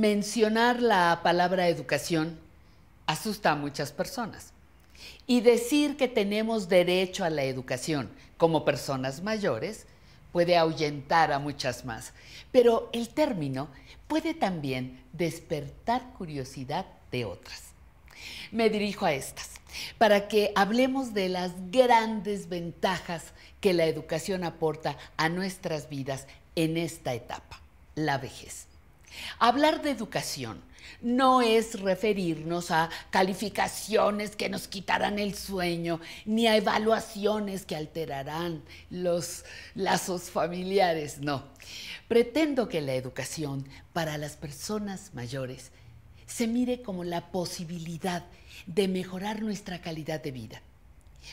Mencionar la palabra educación asusta a muchas personas. Y decir que tenemos derecho a la educación como personas mayores puede ahuyentar a muchas más. Pero el término puede también despertar curiosidad de otras. Me dirijo a estas para que hablemos de las grandes ventajas que la educación aporta a nuestras vidas en esta etapa, la vejez. Hablar de educación no es referirnos a calificaciones que nos quitarán el sueño, ni a evaluaciones que alterarán los lazos familiares, no. Pretendo que la educación para las personas mayores se mire como la posibilidad de mejorar nuestra calidad de vida,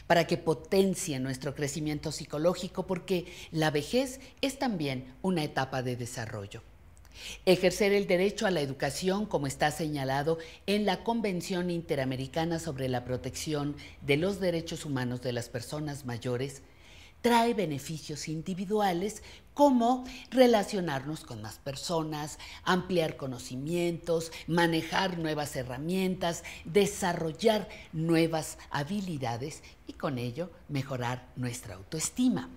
para que potencie nuestro crecimiento psicológico, porque la vejez es también una etapa de desarrollo. Ejercer el derecho a la educación, como está señalado en la Convención Interamericana sobre la Protección de los Derechos Humanos de las Personas Mayores, trae beneficios individuales como relacionarnos con más personas, ampliar conocimientos, manejar nuevas herramientas, desarrollar nuevas habilidades y con ello mejorar nuestra autoestima.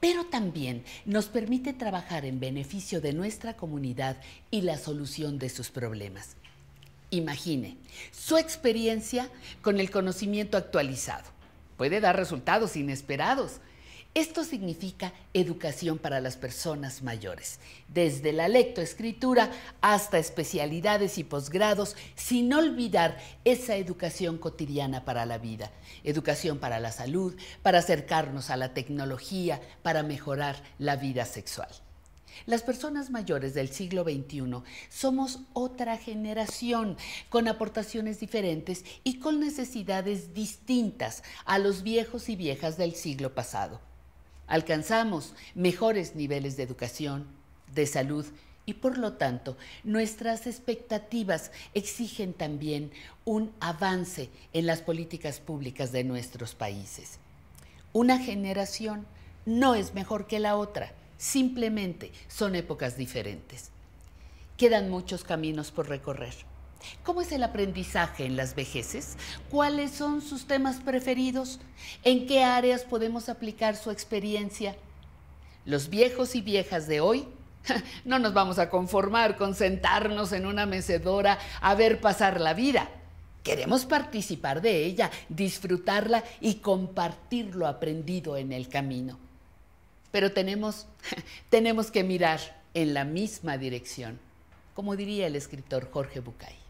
Pero también nos permite trabajar en beneficio de nuestra comunidad y la solución de sus problemas. Imagine su experiencia con el conocimiento actualizado. Puede dar resultados inesperados esto significa educación para las personas mayores, desde la lectoescritura hasta especialidades y posgrados, sin olvidar esa educación cotidiana para la vida, educación para la salud, para acercarnos a la tecnología, para mejorar la vida sexual. Las personas mayores del siglo XXI somos otra generación con aportaciones diferentes y con necesidades distintas a los viejos y viejas del siglo pasado. Alcanzamos mejores niveles de educación, de salud y por lo tanto nuestras expectativas exigen también un avance en las políticas públicas de nuestros países. Una generación no es mejor que la otra, simplemente son épocas diferentes. Quedan muchos caminos por recorrer. ¿Cómo es el aprendizaje en las vejeces? ¿Cuáles son sus temas preferidos? ¿En qué áreas podemos aplicar su experiencia? Los viejos y viejas de hoy no nos vamos a conformar con sentarnos en una mecedora a ver pasar la vida. Queremos participar de ella, disfrutarla y compartir lo aprendido en el camino. Pero tenemos, tenemos que mirar en la misma dirección, como diría el escritor Jorge Bucay.